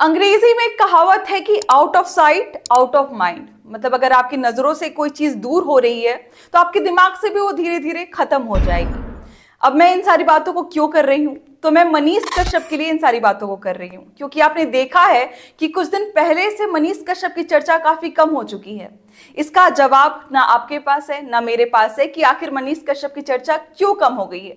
अंग्रेजी में कहावत है कि out of sight out of mind मतलब अगर आपकी नजरों से कोई चीज दूर हो रही है तो आपके दिमाग से भी वो धीरे धीरे खत्म हो जाएगी अब मैं इन सारी बातों को क्यों कर रही हूँ तो मैं मनीष कश्यप के लिए इन सारी बातों को कर रही हूँ क्योंकि आपने देखा है कि कुछ दिन पहले से मनीष कश्यप की चर्चा काफी कम हो चुकी है इसका जवाब ना आपके पास है ना मेरे पास है कि आखिर मनीष कश्यप की चर्चा क्यों कम हो गई है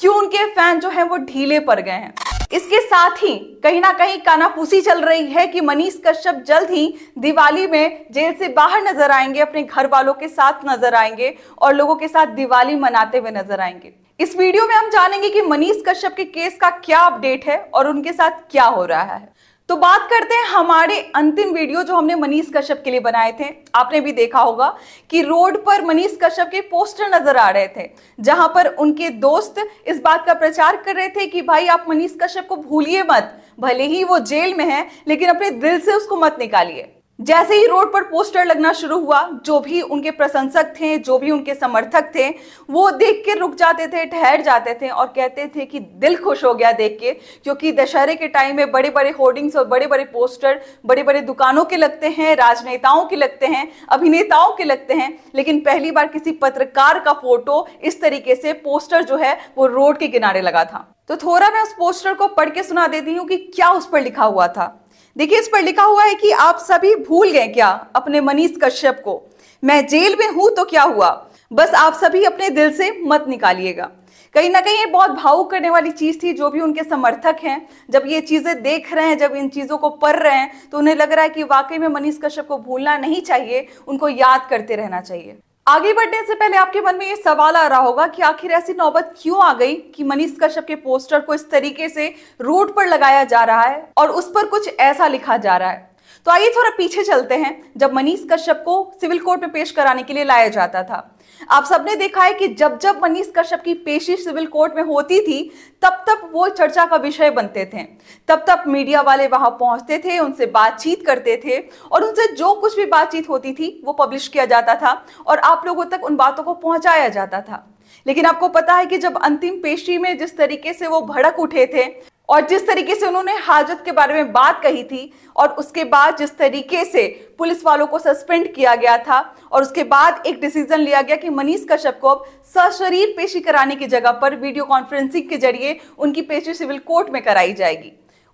क्यों उनके फैन जो है वो ढीले पड़ गए हैं इसके साथ ही कहीं ना कहीं कानापूसी चल रही है कि मनीष कश्यप जल्द ही दिवाली में जेल से बाहर नजर आएंगे अपने घर वालों के साथ नजर आएंगे और लोगों के साथ दिवाली मनाते हुए नजर आएंगे इस वीडियो में हम जानेंगे कि मनीष कश्यप के केस का क्या अपडेट है और उनके साथ क्या हो रहा है तो बात करते हैं हमारे अंतिम वीडियो जो हमने मनीष कश्यप के लिए बनाए थे आपने भी देखा होगा कि रोड पर मनीष कश्यप के पोस्टर नजर आ रहे थे जहां पर उनके दोस्त इस बात का प्रचार कर रहे थे कि भाई आप मनीष कश्यप को भूलिए मत भले ही वो जेल में है लेकिन अपने दिल से उसको मत निकालिए जैसे ही रोड पर पोस्टर लगना शुरू हुआ जो भी उनके प्रशंसक थे जो भी उनके समर्थक थे वो देख के रुक जाते थे ठहर जाते थे और कहते थे कि दिल खुश हो गया देख के क्योंकि दशहरे के टाइम में बड़े बड़े होर्डिंग्स और बड़े बड़े पोस्टर बड़े बड़े दुकानों के लगते हैं राजनेताओं के लगते हैं अभिनेताओं के लगते हैं लेकिन पहली बार किसी पत्रकार का फोटो इस तरीके से पोस्टर जो है वो रोड के किनारे लगा था तो थोड़ा मैं उस पोस्टर को पढ़ के सुना देती हूँ कि क्या उस पर लिखा हुआ था देखिए इस पर लिखा हुआ है कि आप सभी भूल गए क्या अपने मनीष कश्यप को मैं जेल में हूं तो क्या हुआ बस आप सभी अपने दिल से मत निकालिएगा कहीं ना कहीं ये बहुत भावुक करने वाली चीज़ थी जो भी उनके समर्थक हैं जब ये चीज़ें देख रहे हैं जब इन चीज़ों को पढ़ रहे हैं तो उन्हें लग रहा है कि वाकई में मनीष कश्यप को भूलना नहीं चाहिए उनको याद करते रहना चाहिए आगे बढ़ने से पहले आपके मन में ये सवाल आ रहा होगा कि आखिर ऐसी नौबत क्यों आ गई कि मनीष कश्यप के पोस्टर को इस तरीके से रोड पर लगाया जा रहा है और उस पर कुछ ऐसा लिखा जा रहा है तो आइए थोड़ा पीछे चलते हैं जब मनीष कश्यप को सिविल कोर्ट में पेश कराने के लिए लाया जाता था आप सबने देखा है कि जब जब मनीष कश्यप की पेशी सिविल कोर्ट में होती थी तब तब वो चर्चा का विषय बनते थे तब तब मीडिया वाले वहां पहुंचते थे उनसे बातचीत करते थे और उनसे जो कुछ भी बातचीत होती थी वो पब्लिश किया जाता था और आप लोगों तक उन बातों को पहुंचाया जाता था लेकिन आपको पता है कि जब अंतिम पेशी में जिस तरीके से वो भड़क उठे थे और जिस तरीके से उन्होंने हाजत के बारे में बात कही थी और उसके बाद जिस तरीके से पुलिस वालों को सस्पेंड किया गया था और उसके बाद एक डिसीजन लिया गया कि मनीष कश्यप को अब सशरीर पेशी कराने की जगह पर वीडियो कॉन्फ्रेंसिंग के जरिए उनकी पेशी सिविल कोर्ट में कराई जाएगी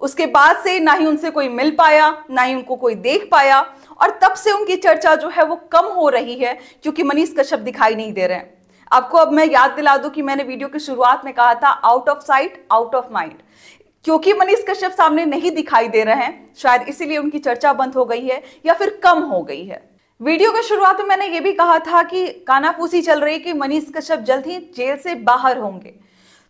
उसके बाद से ना ही उनसे कोई मिल पाया ना ही उनको कोई देख पाया और तब से उनकी चर्चा जो है वो कम हो रही है क्योंकि मनीष कश्यप दिखाई नहीं दे रहे हैं आपको अब मैं याद दिला दूं कि मैंने वीडियो की शुरुआत में कहा था out of sight out of mind क्योंकि मनीष कश्यप सामने नहीं दिखाई दे रहे हैं शायद इसीलिए उनकी चर्चा बंद हो गई है या फिर कम हो गई है वीडियो के शुरुआत में मैंने ये भी कहा था कि कानाफूसी चल रही कि मनीष कश्यप जल्द ही जेल से बाहर होंगे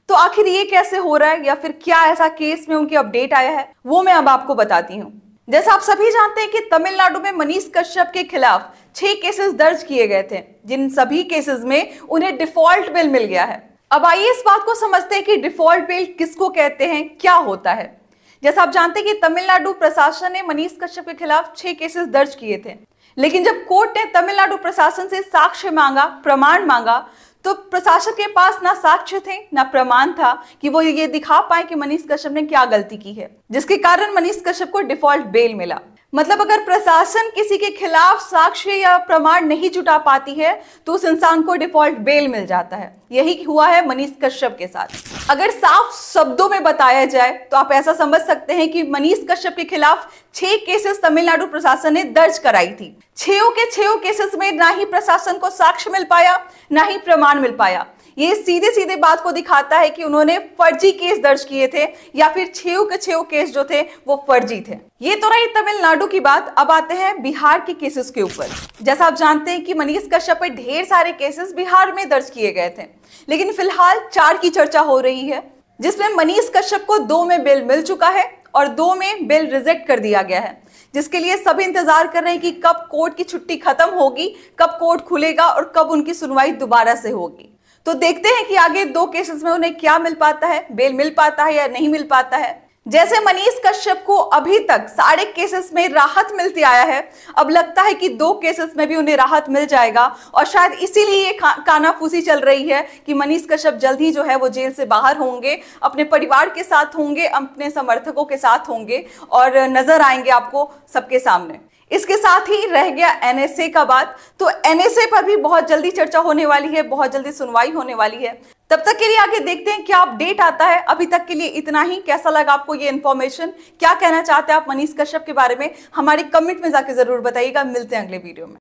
तो आखिर ये कैसे हो रहा है या फिर क्या ऐसा केस में उनकी अपडेट आया है वो मैं अब आपको बताती हूँ जैसा आप सभी जानते हैं कि तमिलनाडु में मनीष कश्यप के खिलाफ छह केसेस दर्ज किए गए थे जिन सभी केसेस में उन्हें डिफॉल्ट बिल मिल गया है अब आइए इस बात को समझते हैं कि डिफॉल्ट बेल किसको कहते हैं क्या होता है जैसा आप जानते हैं कि तमिलनाडु प्रशासन ने मनीष कश्यप के खिलाफ छह केसेस दर्ज किए थे लेकिन जब कोर्ट ने तमिलनाडु प्रशासन से साक्ष्य मांगा प्रमाण मांगा तो प्रशासन के पास ना साक्ष्य थे ना प्रमाण था कि वो ये दिखा पाए कि मनीष कश्यप ने क्या गलती की है जिसके कारण मनीष कश्यप को डिफॉल्ट बेल मिला मतलब अगर प्रशासन किसी के खिलाफ साक्ष्य या प्रमाण नहीं जुटा पाती है तो उस इंसान को डिफॉल्ट बेल मिल जाता है यही हुआ है मनीष कश्यप के साथ अगर साफ शब्दों में बताया जाए तो आप ऐसा समझ सकते हैं कि मनीष कश्यप के खिलाफ छह केसेस तमिलनाडु प्रशासन ने दर्ज कराई थी छो के छो केसेस में ना ही प्रशासन को साक्ष्य मिल पाया ना ही प्रमाण मिल पाया ये सीधे सीधे बात को दिखाता है कि उन्होंने फर्जी केस दर्ज किए थे या फिर छेव के छेव केस जो थे वो फर्जी थे ये तो रही तमिलनाडु की बात अब आते हैं बिहार के केसेस के ऊपर जैसा आप जानते हैं कि मनीष कश्यप पर ढेर सारे केसेस बिहार में दर्ज किए गए थे लेकिन फिलहाल चार की चर्चा हो रही है जिसमें मनीष कश्यप को दो में बिल मिल चुका है और दो में बिल रिजेक्ट कर दिया गया है जिसके लिए सभी इंतजार कर रहे हैं कि कब कोर्ट की छुट्टी खत्म होगी कब कोर्ट खुलेगा और कब उनकी सुनवाई दोबारा से होगी तो देखते हैं कि आगे दो केसेस में उन्हें क्या मिल पाता है बेल मिल पाता है या नहीं मिल पाता है जैसे मनीष कश्यप को अभी तक सारे केसेस में राहत मिलती आया है अब लगता है कि दो केसेस में भी उन्हें राहत मिल जाएगा और शायद इसीलिए ये का, कानाफूसी चल रही है कि मनीष कश्यप जल्द ही जो है वो जेल से बाहर होंगे अपने परिवार के साथ होंगे अपने समर्थकों के साथ होंगे और नजर आएंगे आपको सबके सामने इसके साथ ही रह गया एनएसए का बात तो एनएसए पर भी बहुत जल्दी चर्चा होने वाली है बहुत जल्दी सुनवाई होने वाली है तब तक के लिए आगे देखते हैं क्या अपडेट आता है अभी तक के लिए इतना ही कैसा लगा आपको ये इन्फॉर्मेशन क्या कहना चाहते हैं आप मनीष कश्यप के बारे में हमारे कमेंट में जाके जरूर बताइएगा मिलते हैं अगले वीडियो में